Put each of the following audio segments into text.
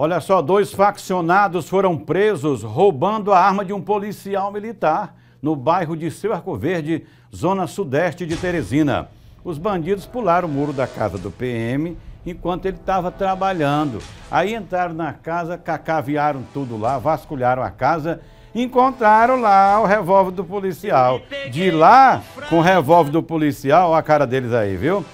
Olha só, dois faccionados foram presos roubando a arma de um policial militar no bairro de Seu Arco Verde, zona sudeste de Teresina. Os bandidos pularam o muro da casa do PM enquanto ele estava trabalhando. Aí entraram na casa, cacavearam tudo lá, vasculharam a casa encontraram lá o revólver do policial. De lá, com o revólver do policial, a cara deles aí, viu?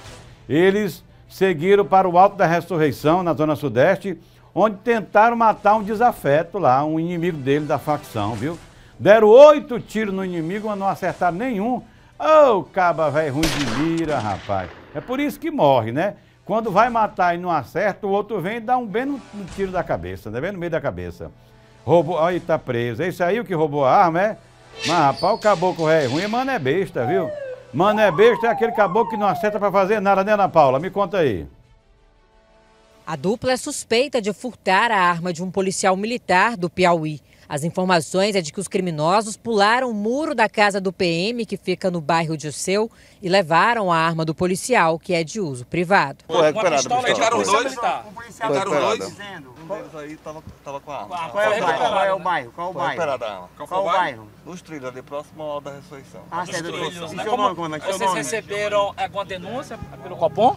Eles seguiram para o Alto da Ressurreição, na Zona Sudeste, onde tentaram matar um desafeto lá, um inimigo dele da facção, viu? Deram oito tiros no inimigo, mas não acertaram nenhum. Ô, oh, caba velho ruim de mira, rapaz. É por isso que morre, né? Quando vai matar e não acerta, o outro vem e dá um bem no, no tiro da cabeça, né? Bem no meio da cabeça. Roubou, aí tá preso. É isso aí o que roubou a arma, é? Mas, rapaz, o caboclo é ruim, mano é besta, viu? Mano é besta é aquele caboclo que não acerta pra fazer nada, né, Ana Paula? Me conta aí. A dupla é suspeita de furtar a arma de um policial militar do Piauí. As informações é de que os criminosos pularam o muro da casa do PM, que fica no bairro de Uceu, e levaram a arma do policial, que é de uso privado. Foi recuperada, pistola, pistola, pistola, dois, Foi recuperada. Um deles aí tava, tava com a arma. Qual, é, qual é o né? bairro? Qual é o bairro? Qual, qual, qual o bairro? Nos trilhos, ali próximo ao da ressurreição. Ah, certo. É né? é e Vocês receberam alguma é denúncia pelo Copom?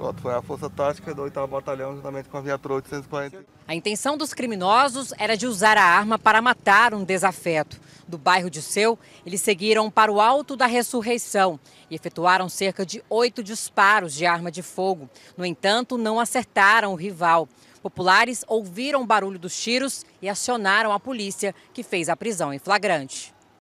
Pronto, foi a força tática do 8 Batalhão juntamente com a viatura 840. A intenção dos criminosos era de usar a arma para matar um desafeto. Do bairro de Seu, eles seguiram para o Alto da Ressurreição e efetuaram cerca de oito disparos de arma de fogo. No entanto, não acertaram o rival. Populares ouviram o barulho dos tiros e acionaram a polícia, que fez a prisão em flagrante.